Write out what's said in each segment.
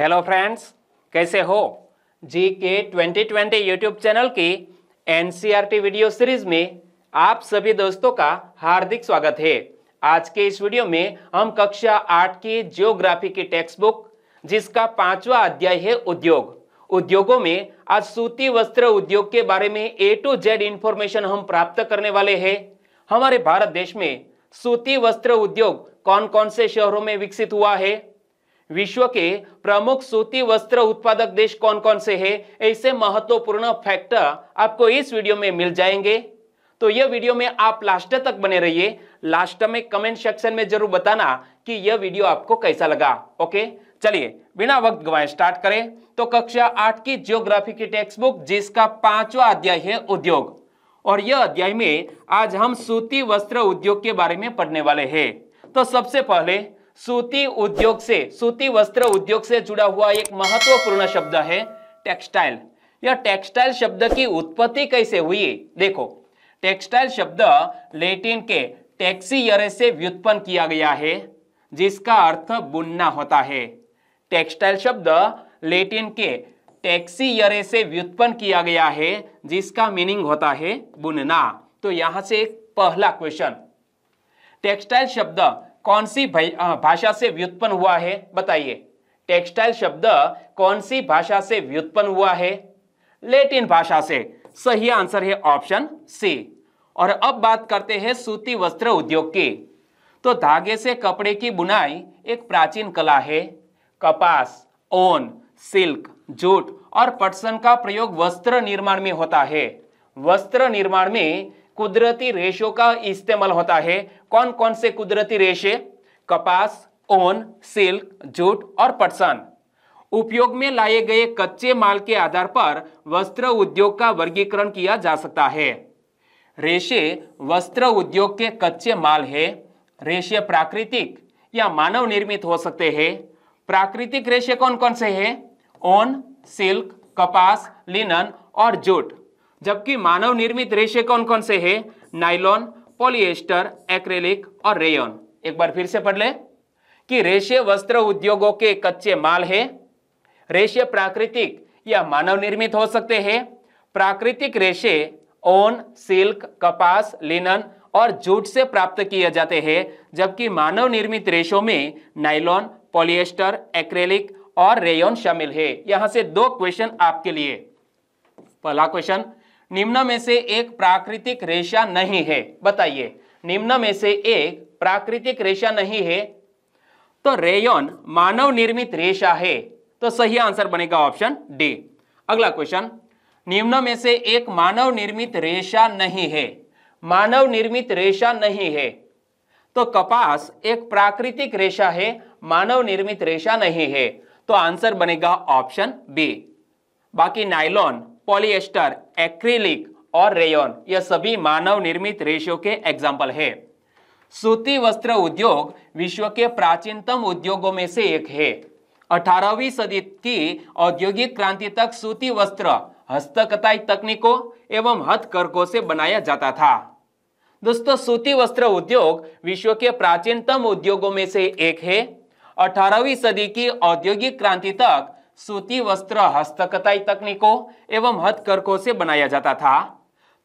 Hello friends कैसे हो G K twenty twenty YouTube channel की एन वीडियो सीरीज में आप सभी दोस्तों का हार्दिक स्वागत है आज के इस वीडियो में हम कक्षा आठ की जियोग्राफी की टेक्स्ट बुक जिसका पांचवा अध्याय है उद्योग उद्योगों में आज सूती वस्त्र उद्योग के बारे में ए टू जेड इंफॉर्मेशन हम प्राप्त करने वाले हैं हमारे भारत देश में सूती वस्त्र उद्योग कौन कौन से शहरों में विकसित हुआ है विश्व के प्रमुख सूती वस्त्र उत्पादक देश कौन कौन से हैं ऐसे महत्वपूर्ण फैक्टर आपको इस वीडियो में मिल जाएंगे तो यह वीडियो में आप लास्ट तक बने रहिए लास्ट में कमेंट सेक्शन में जरूर बताना कि यह वीडियो आपको कैसा लगा ओके चलिए बिना वक्त गवाए स्टार्ट करें तो कक्षा आठ की ज्योग्राफी की टेक्स्ट बुक जिसका पांचवा अध्याय है उद्योग और यह अध्याय में आज हम सूती वस्त्र उद्योग के बारे में पढ़ने वाले हैं तो सबसे पहले सूती उद्योग से सूती वस्त्र उद्योग से जुड़ा हुआ एक महत्वपूर्ण शब्द है टेक्सटाइल या टेक्सटाइल शब्द की उत्पत्ति कैसे हुई देखो टेक्सटाइल शब्द लेटिन के टैक्सी से व्युत्पन्न किया गया है जिसका अर्थ बुनना होता है टेक्सटाइल शब्द लेटिन के टैक्सी से व्युत्पन्न किया गया है जिसका मीनिंग होता है बुनना तो यहां से एक पहला क्वेश्चन टेक्सटाइल शब्द कौन सी भाषा से व्युत्पन्न हुआ है बताइए टेक्सटाइल शब्द कौन सी भाषा से व्युत्पन्न हुआ है लेटिन भाषा से सही आंसर है ऑप्शन सी और अब बात करते हैं सूती वस्त्र उद्योग की तो धागे से कपड़े की बुनाई एक प्राचीन कला है कपास ओन सिल्क जूट और पटसन का प्रयोग वस्त्र निर्माण में होता है वस्त्र निर्माण में कुदरती रेशों का इस्तेमाल होता है कौन कौन से कुदरती रेशे कपास ओन सिल्क जूट और पटसन उपयोग में लाए गए कच्चे माल के आधार पर वस्त्र उद्योग का वर्गीकरण किया जा सकता है रेशे वस्त्र उद्योग के कच्चे माल है रेशे प्राकृतिक या मानव निर्मित हो सकते हैं प्राकृतिक रेशे कौन कौन से हैं ओन सिल्क कपास लिनन और जूट जबकि मानव निर्मित रेशे कौन कौन से है नाइलॉन पॉलिएस्टर एक्रेलिक और रेयन एक बार फिर से पढ़ ले कि रेशे वस्त्र उद्योगों के कच्चे माल है रेशे प्राकृतिक या मानव निर्मित हो सकते हैं प्राकृतिक रेशे ओन सिल्क कपास लिनन और जूट से प्राप्त किए जाते हैं जबकि मानव निर्मित रेशों में नाइलॉन पॉलिएस्टर एक्रेलिक और रेयन शामिल है यहां से दो क्वेश्चन आपके लिए पहला क्वेश्चन निम्न में से एक प्राकृतिक रेशा नहीं है बताइए निम्न में से एक प्राकृतिक रेशा नहीं है तो रेयन मानव निर्मित रेशा है तो सही आंसर बनेगा ऑप्शन डी अगला क्वेश्चन निम्न में से एक मानव निर्मित रेशा नहीं है मानव निर्मित रेशा नहीं है तो कपास एक प्राकृतिक रेशा है मानव निर्मित रेशा नहीं है तो आंसर बनेगा ऑप्शन बी बाकी नाइलॉन पॉलिएस्टर एक्रिलिक और रेयन यह सभी मानव निर्मित रेशों के एग्जाम्पल है सूती वस्त्र उद्योग विश्व के प्राचीनतम उद्योगों में से एक है अठारहवीं सदी की औद्योगिक क्रांति तक सूती वस्त्र हस्तकताई तकनीकों एवं हथकरघों से बनाया जाता था दोस्तों सूती वस्त्र उद्योग विश्व के प्राचीनतम उद्योगों में से एक है अठारहवीं सदी की औद्योगिक क्रांति तक सूती वस्त्र हस्तकताई तकनीकों एवं हथकरघों से बनाया जाता था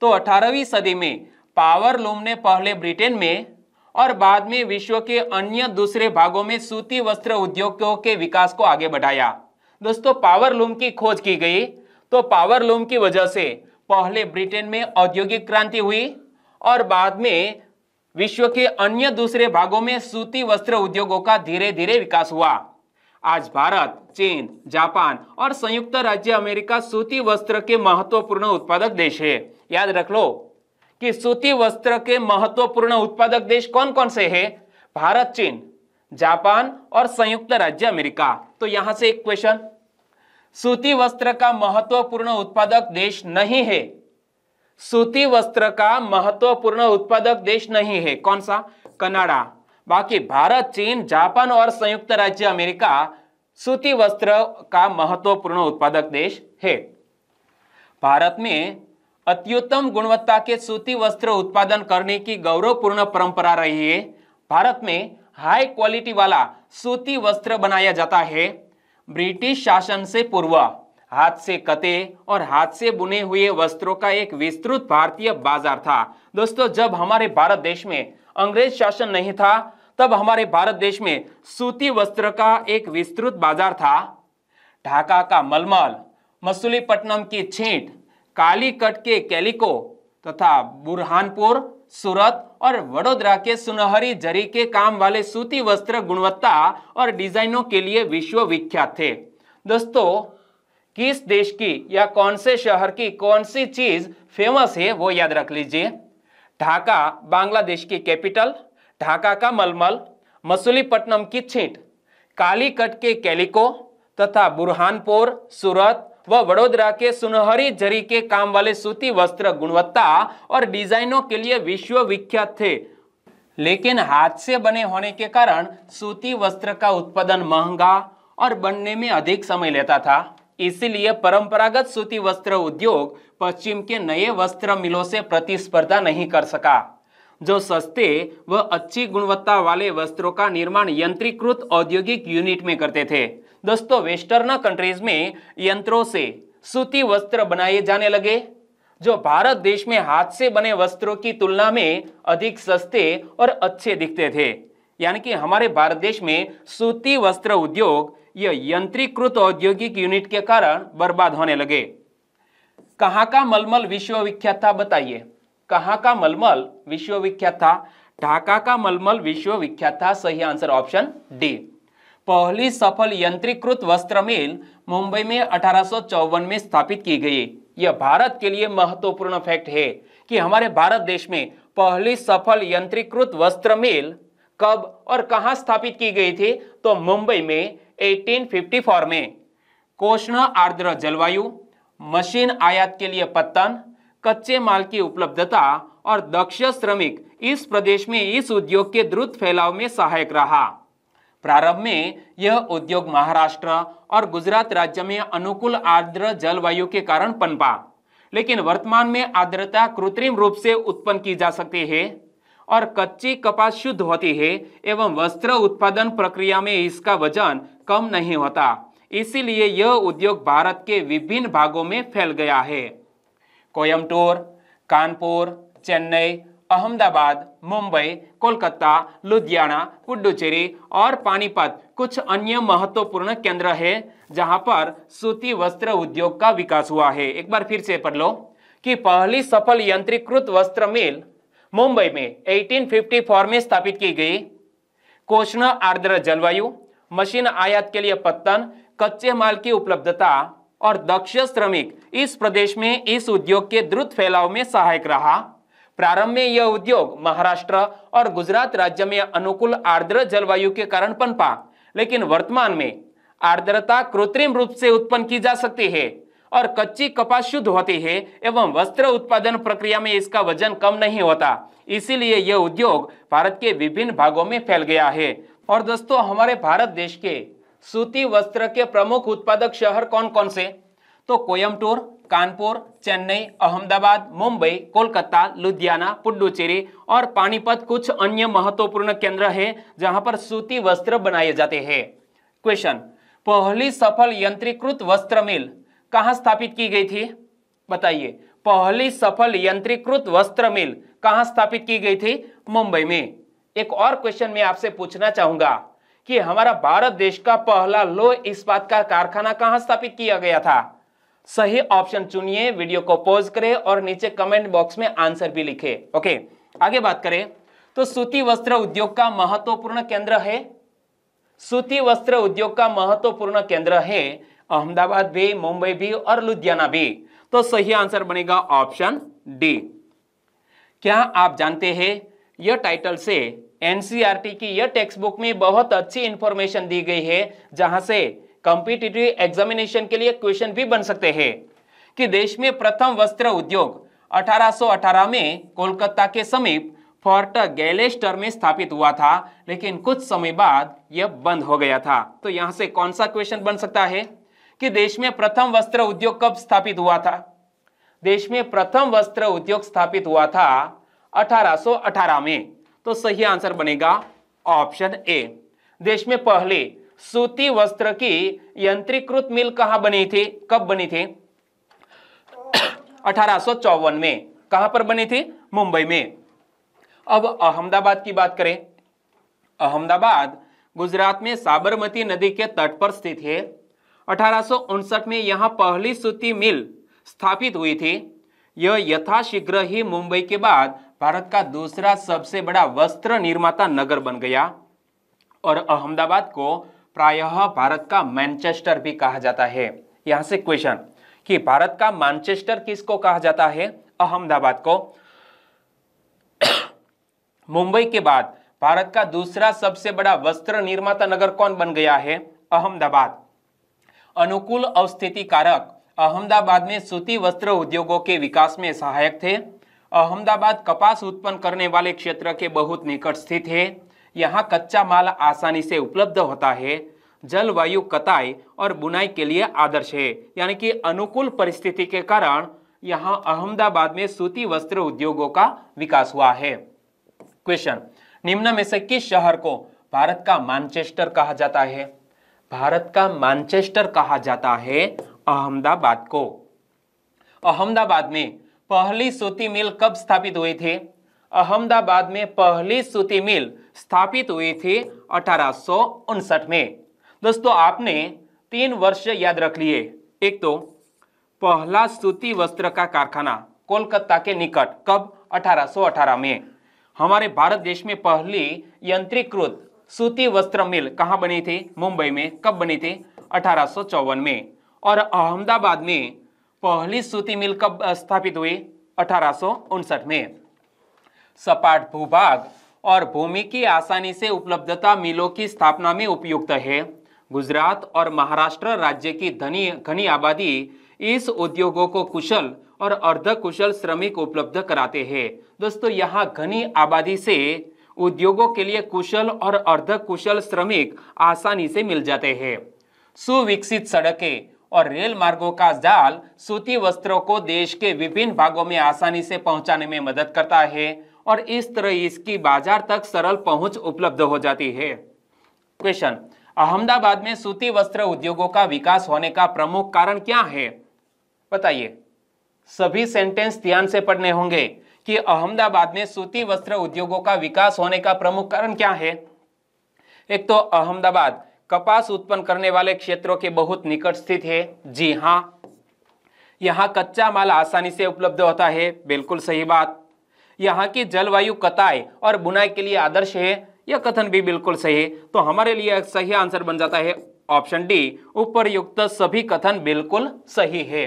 तो 18वीं सदी में पावर लूम ने पहले ब्रिटेन में और बाद में विश्व के अन्य दूसरे भागों में सूती वस्त्र उद्योगों के विकास को आगे बढ़ाया दोस्तों पावर लूम की खोज की गई तो पावर लूम की वजह से पहले ब्रिटेन में औद्योगिक क्रांति हुई और बाद में विश्व के अन्य दूसरे भागों में सूती वस्त्र उद्योगों का धीरे धीरे विकास हुआ आज भारत चीन जापान और संयुक्त राज्य अमेरिका सूती वस्त्र के महत्वपूर्ण उत्पादक देश है याद रख लो कि सूती वस्त्र के महत्वपूर्ण उत्पादक देश कौन कौन से है भारत चीन जापान और संयुक्त राज्य अमेरिका तो यहां से एक क्वेश्चन सूती वस्त्र का महत्वपूर्ण उत्पादक देश नहीं है सूती वस्त्र का महत्वपूर्ण उत्पादक देश नहीं है कौन सा कनाडा बाकी भारत चीन जापान और संयुक्त राज्य अमेरिका सूती वस्त्र का महत्वपूर्ण उत्पादक देश है भारत में अत्युत्तम गुणवत्ता के सूती वस्त्र उत्पादन करने की गौरवपूर्ण परंपरा रही है भारत में हाई क्वालिटी वाला सूती वस्त्र बनाया जाता है ब्रिटिश शासन से पूर्व हाथ से कते और हाथ से बुने हुए वस्त्रों का एक विस्तृत भारतीय बाजार था दोस्तों जब हमारे भारत देश में अंग्रेज शासन नहीं था तब हमारे भारत देश में सूती वस्त्र का एक विस्तृत बाजार था ढाका का मलमल मसूलीपट्टनम की छींट कालीकट के कैलिको तथा बुरहानपुर सूरत और वडोदरा के सुनहरी जरी के काम वाले सूती वस्त्र गुणवत्ता और डिजाइनों के लिए विश्वविख्यात थे दोस्तों किस देश की या कौन से शहर की कौन सी चीज फेमस है वो याद रख लीजिए ढाका बांग्लादेश की कैपिटल ढाका का मलमल मसूलीपट्टनम की छींट कालीकट के कैलिको तथा बुरहानपुर सूरत व वडोदरा के सुनहरी जरी के काम वाले सूती वस्त्र गुणवत्ता और डिजाइनों के लिए विश्व विख्यात थे लेकिन हाथ से बने होने के कारण सूती वस्त्र का उत्पादन महंगा और बनने में अधिक समय लेता था इसलिए परंपरागत सूती वस्त्र उद्योग पश्चिम के नए वस्त्र मिलों से प्रतिस्पर्धा नहीं कर सका जो सस्ते व अच्छी गुणवत्ता वाले वस्त्रों का निर्माण यंत्रीकृत औद्योगिक यूनिट में करते थे दोस्तों वेस्टर्न कंट्रीज में यंत्रों से सूती वस्त्र बनाए जाने लगे जो भारत देश में हाथ से बने वस्त्रों की तुलना में अधिक सस्ते और अच्छे दिखते थे यानी कि हमारे भारत देश में सूती वस्त्र उद्योग यह यंत्रीकृत औद्योगिक यूनिट के कारण बर्बाद होने लगे कहाँ का मलमल विश्वविख्यात था बताइए कहाँ का मलमल विश्वविख्यात था ढाका का मलमल विश्वविख्यात था सही आंसर ऑप्शन डी पहली सफल यंत्रीकृत वस्त्र मिल मुंबई में अठारह में स्थापित की गई यह भारत के लिए महत्वपूर्ण फैक्ट है कि हमारे भारत देश में पहली सफल यंत्रीकृत वस्त्र मिल कब और कहां स्थापित की गई थी तो मुंबई में 1854 में कोष्ण आर्द्र जलवायु मशीन आयात के लिए पत्तन कच्चे माल की उपलब्धता और दक्ष श्रमिक इस प्रदेश में इस उद्योग के द्रुत फैलाव में सहायक रहा प्रारंभ में यह उद्योग महाराष्ट्र और गुजरात राज्य में अनुकूल आर्द्र जलवायु के कारण पनपा लेकिन वर्तमान में आर्द्रता कृत्रिम रूप से उत्पन्न की जा सकती है और कच्ची कपास शुद्ध होती है एवं वस्त्र उत्पादन प्रक्रिया में इसका वजन कम नहीं होता इसीलिए यह उद्योग भारत के विभिन्न भागों में फैल गया है कोयमटूर कानपुर चेन्नई अहमदाबाद मुंबई कोलकाता लुधियाना पुडुचेरी और पानीपत कुछ अन्य महत्वपूर्ण केंद्र है जहां पर सूती वस्त्र उद्योग का विकास हुआ है एक बार फिर से पढ़ लो कि पहली सफल यंत्रीकृत वस्त्र मिल मुंबई में 1854 में स्थापित की गई कोष्ण आर्द्र जलवायु मशीन आयात के लिए पत्तन कच्चे माल की उपलब्धता और दक्ष श्रमिक इस प्रदेश में इस उद्योग के द्रुत फैलाव में सहायक रहा प्रारंभ में यह उद्योग महाराष्ट्र और गुजरात राज्य में अनुकूल आर्द्र जलवायु के कारण पनपा लेकिन वर्तमान में आर्द्रता कृत्रिम रूप से उत्पन्न की जा सकती है और कच्ची कपास शुद्ध होती है एवं वस्त्र उत्पादन प्रक्रिया में इसका वजन कम नहीं होता इसीलिए यह उद्योग भारत के विभिन्न भागों में फैल गया है और दोस्तों हमारे भारत देश के सूती वस्त्र के प्रमुख उत्पादक शहर कौन कौन से तो कोयमटूर कानपुर चेन्नई अहमदाबाद मुंबई कोलकाता लुधियाना पुडुचेरी और पानीपत कुछ अन्य महत्वपूर्ण केंद्र है जहां पर सूती वस्त्र बनाए जाते हैं क्वेश्चन पहली सफल यंत्रीकृत वस्त्र मिल कहाँ स्थापित की गई थी बताइए पहली सफल यंत्रीकृत वस्त्र मिल कहाँ स्थापित की गई थी मुंबई में एक और क्वेश्चन मैं आपसे पूछना चाहूंगा कि हमारा भारत देश का पहला लो इस्पात का कारखाना कहां स्थापित किया गया था सही ऑप्शन चुनिए वीडियो को पॉज करें और नीचे कमेंट बॉक्स में आंसर भी लिखे ओके आगे बात करें तो सूती वस्त्र उद्योग का महत्वपूर्ण केंद्र है सूती वस्त्र उद्योग का महत्वपूर्ण केंद्र है अहमदाबाद भी मुंबई भी और लुधियाना भी तो सही आंसर बनेगा ऑप्शन डी क्या आप जानते हैं यह टाइटल से एनसीईआरटी की यह टेक्स्ट बुक में बहुत अच्छी इंफॉर्मेशन दी गई है जहां से कॉम्पिटेटिव एग्जामिनेशन के लिए क्वेश्चन भी बन सकते हैं कि देश में प्रथम वस्त्र उद्योग 1818 में कोलकाता के समीप फोर्ट गैलेस्टर में स्थापित हुआ था लेकिन कुछ समय बाद यह बंद हो गया था तो यहां से कौन सा क्वेश्चन बन सकता है कि देश में प्रथम वस्त्र उद्योग कब स्थापित हुआ था देश में प्रथम वस्त्र उद्योग स्थापित हुआ था 1818 में तो सही आंसर बनेगा ऑप्शन ए देश में पहले सूती वस्त्र की यंत्रीकृत मिल कहां बनी थी कब बनी थी अठारह में कहां पर बनी थी मुंबई में अब अहमदाबाद की बात करें अहमदाबाद गुजरात में साबरमती नदी के तट पर स्थित है अठारह में यहां पहली सूती मिल स्थापित हुई थी यह यथाशीघ्र ही मुंबई के बाद भारत का दूसरा सबसे बड़ा वस्त्र निर्माता नगर बन गया और अहमदाबाद को प्रायः भारत का मैनचेस्टर भी कहा जाता है यहां से क्वेश्चन कि भारत का मैनचेस्टर किसको कहा जाता है अहमदाबाद को मुंबई के बाद भारत का दूसरा सबसे बड़ा वस्त्र निर्माता नगर कौन बन गया है अहमदाबाद अनुकूल अवस्थिति कारक अहमदाबाद में सूती वस्त्र उद्योगों के विकास में सहायक थे अहमदाबाद कपास उत्पन्न करने वाले क्षेत्र के बहुत निकट स्थित है यहाँ कच्चा माल आसानी से उपलब्ध होता है जलवायु कताई और बुनाई के लिए आदर्श है यानी कि अनुकूल परिस्थिति के कारण यहाँ अहमदाबाद में सूती वस्त्र उद्योगों का विकास हुआ है क्वेश्चन निम्न में से किस शहर को भारत का मानचेस्टर कहा जाता है भारत का मानचेस्टर कहा जाता है अहमदाबाद को अहमदाबाद में पहली सूती मिल कब स्थापित हुई थी अहमदाबाद में पहली सूती मिल स्थापित हुई थी अठारह में दोस्तों आपने तीन वर्ष याद रख लिए एक तो पहला सूती वस्त्र का कारखाना कोलकाता के निकट कब 1818 में हमारे भारत देश में पहली यंत्रीकृत सूती वस्त्र मिल कहाँ बनी थी मुंबई में कब बनी थी अठारह में और अहमदाबाद में पहली सूती मिल कब स्थापित हुई अठारह में सपाट भूभाग और भूमि की आसानी से उपलब्धता मिलों की स्थापना में उपयुक्त है गुजरात और महाराष्ट्र राज्य की धनी घनी आबादी इस उद्योगों को कुशल और अर्ध कुशल श्रमिक उपलब्ध कराते हैं दोस्तों यहाँ घनी आबादी से उद्योगों के लिए कुशल और अर्ध कुशल श्रमिक आसानी से मिल जाते हैं सुविकसित सड़कें और रेल मार्गों का जाल सूती वस्त्रों को देश के विभिन्न भागों में आसानी से पहुंचाने में मदद करता है और इस तरह इसकी बाजार तक सरल पहुंच उपलब्ध हो जाती है क्वेश्चन अहमदाबाद में सूती वस्त्र उद्योगों का विकास होने का प्रमुख कारण क्या है बताइए सभी सेंटेंस ध्यान से पढ़ने होंगे कि अहमदाबाद में सूती वस्त्र उद्योगों का विकास होने का प्रमुख कारण क्या है एक तो अहमदाबाद कपास उत्पन्न करने वाले क्षेत्रों के बहुत निकट स्थित है जी हाँ यहाँ कच्चा माल आसानी से उपलब्ध होता है बिल्कुल सही बात यहाँ की जलवायु कताई और बुनाई के लिए आदर्श है यह कथन भी बिल्कुल सही है तो हमारे लिए सही आंसर बन जाता है ऑप्शन डी उपरयुक्त सभी कथन बिल्कुल सही है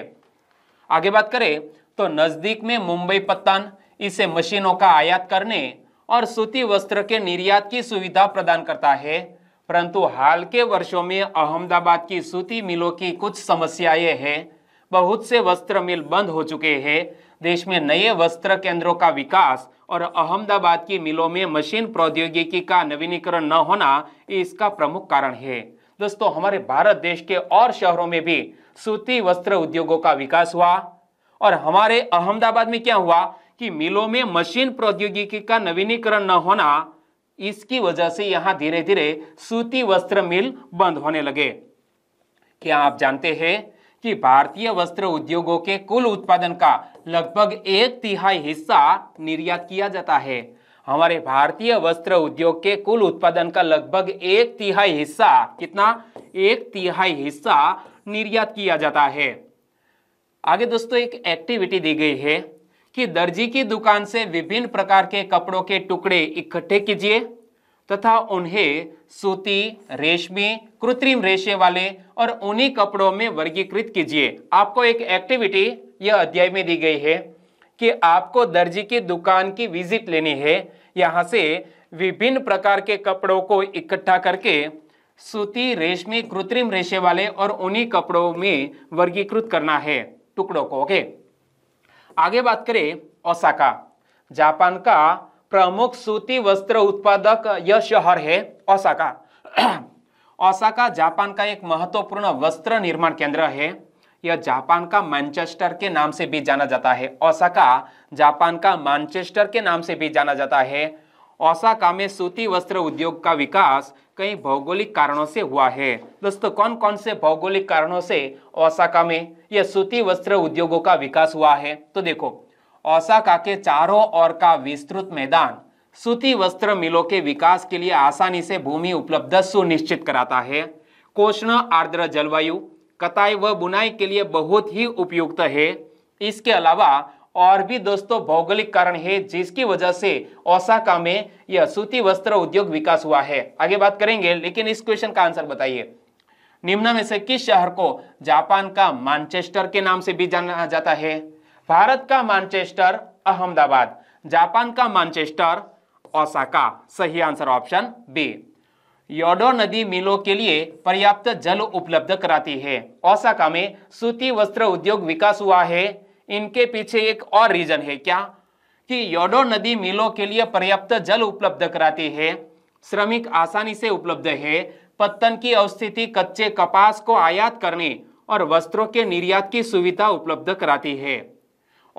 आगे बात करें तो नजदीक में मुंबई पत्तन इसे मशीनों का आयात करने और सूती वस्त्र के निर्यात की सुविधा प्रदान करता है परंतु हाल के वर्षों में अहमदाबाद की सूती मिलों की कुछ समस्याएं हैं बहुत से वस्त्र मिल बंद हो चुके हैं देश में नए वस्त्र केंद्रों का विकास और अहमदाबाद की मिलों में मशीन प्रौद्योगिकी का नवीनीकरण न होना इसका प्रमुख कारण है दोस्तों हमारे भारत देश के और शहरों में भी सूती वस्त्र उद्योगों का विकास हुआ और हमारे अहमदाबाद में क्या हुआ कि मिलों में मशीन प्रौद्योगिकी का नवीनीकरण न होना इसकी वजह से यहाँ धीरे धीरे सूती वस्त्र मिल बंद होने लगे क्या आप जानते हैं कि भारतीय वस्त्र उद्योगों के कुल उत्पादन का लगभग एक तिहाई हिस्सा निर्यात किया जाता है हमारे भारतीय वस्त्र उद्योग के कुल उत्पादन का लगभग एक तिहाई हिस्सा कितना एक तिहाई हिस्सा निर्यात किया जाता है आगे दोस्तों एक एक्टिविटी दी गई है कि दर्जी की दुकान से विभिन्न प्रकार के कपड़ों के टुकड़े इकट्ठे कीजिए तथा उन्हें सूती रेशमी कृत्रिम रेशे वाले और उन्हीं कपड़ों में वर्गीकृत कीजिए आपको एक एक्टिविटी यह अध्याय में दी गई है कि आपको दर्जी की दुकान की विजिट लेनी है यहाँ से विभिन्न प्रकार के कपड़ों को इकट्ठा करके सूती रेशमी कृत्रिम रेशे वाले और उन्हीं कपड़ों में वर्गीकृत करना है टुकड़ों को ओके okay? आगे बात करें ओसाका जापान का प्रमुख सूती वस्त्र उत्पादक यह शहर है ओसाका ओसाका जापान का एक महत्वपूर्ण वस्त्र निर्माण केंद्र है यह जापान का मैनचेस्टर के नाम से भी जाना जाता है ओसाका जापान का मैनचेस्टर के नाम से भी जाना जाता है ओसाका में सूती वस्त्र उद्योग का विकास कई भौगोलिक कारणों से हुआ है दोस्तों कौन कौन से भौगोलिक कारणों से ओसाका में यह सूती वस्त्र उद्योगों का विकास हुआ है तो देखो ओसाका के चारों ओर का विस्तृत मैदान सूती वस्त्र मिलों के विकास के लिए आसानी से भूमि उपलब्ध सुनिश्चित कराता है कोष्ण आर्द्र जलवायु कताई व बुनाई के लिए बहुत ही उपयुक्त है इसके अलावा और भी दोस्तों भौगोलिक कारण है जिसकी वजह से ओसाका में यह सूती वस्त्र उद्योग विकास हुआ है आगे बात करेंगे लेकिन इस क्वेश्चन का आंसर बताइए निम्न में से किस शहर को जापान का मानचेस्टर के नाम से भी जाना जाता है भारत का मानचेस्टर अहमदाबाद जापान का मानचेस्टर ओसाका सही आंसर ऑप्शन बी योडो नदी मिलों के लिए पर्याप्त जल उपलब्ध कराती है ओसाका में सूती वस्त्र उद्योग विकास हुआ है इनके पीछे एक और रीजन है क्या कि योडो नदी मिलों के लिए पर्याप्त जल उपलब्ध कराती है श्रमिक आसानी से उपलब्ध है पत्तन की अवस्थिति कच्चे कपास को आयात करने और वस्त्रों के निर्यात की सुविधा उपलब्ध कराती है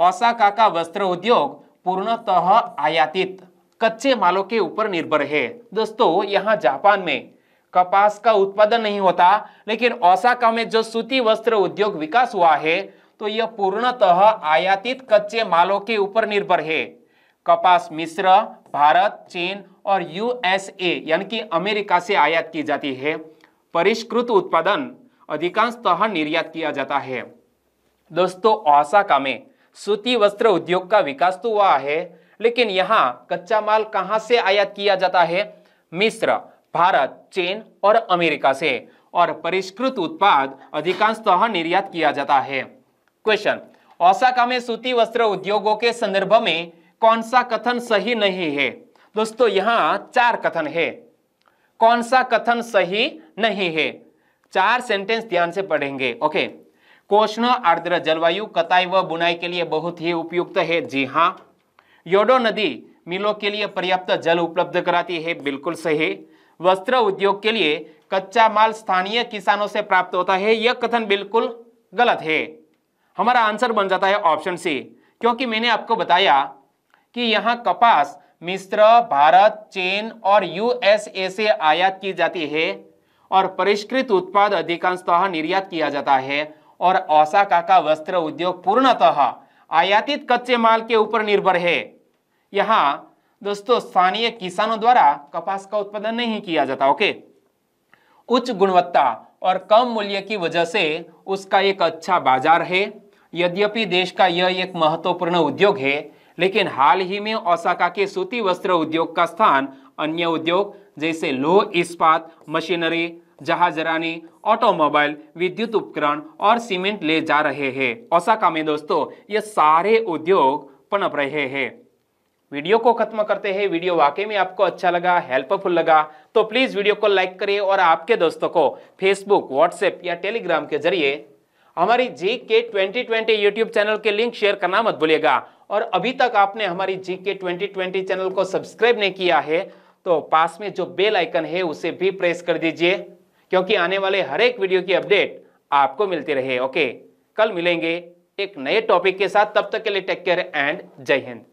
ओसाका का वस्त्र उद्योग पूर्णतः आयातित कच्चे मालों के ऊपर निर्भर है दोस्तों यहाँ जापान में कपास का उत्पादन नहीं होता लेकिन ओसाका में जो सूती वस्त्र उद्योग विकास हुआ है तो यह पूर्णतः आयातित कच्चे मालों के ऊपर निर्भर है कपास मिस्र भारत चीन और यूएसए यानी कि अमेरिका से आयात की जाती है परिष्कृत उत्पादन अधिकांशतः निर्यात किया जाता है दोस्तों ओसाका में सूती वस्त्र उद्योग का विकास तो हुआ है लेकिन यहाँ कच्चा माल कहाँ से आयात किया जाता है मिस्र भारत चीन और अमेरिका से और परिष्कृत उत्पाद अधिकांशतः निर्यात किया जाता है क्वेश्चन ओसाका में सूती वस्त्र उद्योगों के संदर्भ में कौन सा कथन सही नहीं है दोस्तों यहाँ चार कथन है कौन सा कथन सही नहीं है चार सेंटेंस ध्यान से पढ़ेंगे ओके कोष्ण आर्द्र जलवायु कताई व बुनाई के लिए बहुत ही उपयुक्त है जी हाँ योडो नदी मिलों के लिए पर्याप्त जल उपलब्ध कराती है बिल्कुल सही वस्त्र उद्योग के लिए कच्चा माल स्थानीय किसानों से प्राप्त होता है यह कथन बिल्कुल गलत है हमारा आंसर बन जाता है ऑप्शन सी क्योंकि मैंने आपको बताया कि यहाँ कपास मिस्र भारत चीन और यूएसए से आयात की जाती है और परिष्कृत उत्पाद अधिकांशतः निर्यात किया जाता है और ओसाका का वस्त्र उद्योग पूर्णतः आयातित कच्चे माल के ऊपर निर्भर है यहाँ दोस्तों स्थानीय किसानों द्वारा कपास का उत्पादन नहीं किया जाता ओके उच्च गुणवत्ता और कम मूल्य की वजह से उसका एक अच्छा बाजार है यद्यपि देश का यह एक महत्वपूर्ण उद्योग है लेकिन हाल ही में ओसाका के सूती वस्त्र उद्योग का स्थान अन्य उद्योग जैसे लोह इस्पात मशीनरी जहाजरानी ऑटोमोबाइल विद्युत उपकरण और सीमेंट ले जा रहे हैं ओसाका में दोस्तों ये सारे उद्योग पनप रहे हैं वीडियो को खत्म करते हैं वीडियो वाकई में आपको अच्छा लगा हेल्पफुल लगा तो प्लीज़ वीडियो को लाइक करें और आपके दोस्तों को फेसबुक व्हाट्सएप या टेलीग्राम के जरिए हमारी G K twenty twenty YouTube channel के लिंक शेयर करना मत भूलिएगा और अभी तक आपने हमारी G K twenty twenty channel को सब्सक्राइब नहीं किया है तो पास में जो बेल आइकन है उसे भी प्रेस कर दीजिए क्योंकि आने वाले हर एक वीडियो की अपडेट आपको मिलती रहे ओके कल मिलेंगे एक नए टॉपिक के साथ तब तक के लिए टेक केयर एंड जय हिंद